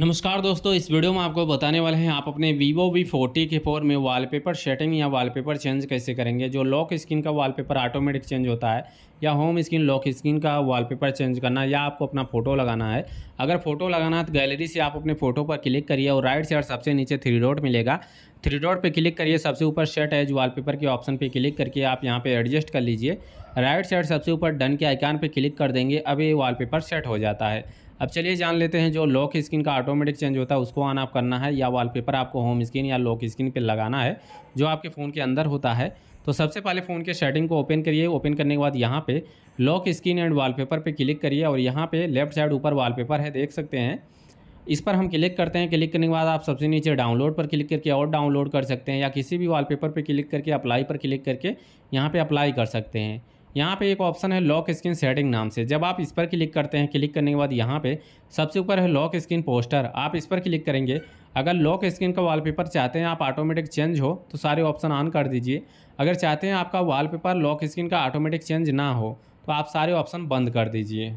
नमस्कार दोस्तों इस वीडियो में आपको बताने वाले हैं आप अपने वीवो वी फोर्टी के फोर में वॉलपेपर सेटिंग या वॉलपेपर चेंज कैसे करेंगे जो लॉक स्क्रीन का वॉलपेपर ऑटोमेटिक चेंज होता है या होम स्क्रीन लॉक स्क्रीन का वॉलपेपर चेंज करना या आपको अपना फ़ोटो लगाना है अगर फ़ोटो लगाना है तो गैलरी से आप अपने फ़ोटो पर क्लिक करिए और राइट साइड सबसे नीचे थ्री डॉट मिलेगा थ्री डॉट पर क्लिक करिए सबसे ऊपर सेट एज वॉलपेपर के ऑप्शन पर क्लिक करके आप यहाँ पर एडजस्ट कर लीजिए राइट साइड सबसे ऊपर डन के आइकान पर क्लिक कर देंगे अब ये वॉलपेपर सेट हो जाता है अब चलिए जान लेते हैं जो लॉक स्क्रीन का ऑटोमेटिक चेंज होता है उसको ऑन आप करना है या वॉलपेपर आपको होम स्क्रीन या लॉक स्क्रीन पे लगाना है जो आपके फ़ोन के अंदर होता है तो सबसे पहले फ़ोन के सेटिंग को ओपन करिए ओपन करने के बाद यहाँ पे लॉक स्क्रीन एंड वॉलपेपर पे क्लिक करिए और यहाँ पे लेफ्ट साइड ऊपर वाल है देख सकते हैं इस पर हम क्लिक करते हैं क्लिक करने के बाद आप सबसे नीचे डाउनलोड पर क्लिक करके और डाउनलोड कर सकते हैं या किसी भी वाल पर क्लिक करके अप्लाई पर क्लिक करके यहाँ पर अप्लाई कर सकते हैं यहाँ पे एक ऑप्शन है लॉक स्क्रीन सेटिंग नाम से जब आप इस पर क्लिक करते हैं क्लिक करने के बाद यहाँ पे सबसे ऊपर है लॉक स्क्रीन पोस्टर आप इस पर क्लिक करेंगे अगर लॉक स्क्रीन का वॉलपेपर चाहते हैं आप ऑटोमेटिक चेंज हो तो सारे ऑप्शन ऑन कर दीजिए अगर चाहते हैं आपका वॉलपेपर लॉक स्क्रीन का ऑटोमेटिक चेंज ना हो तो आप सारे ऑप्शन बंद कर दीजिए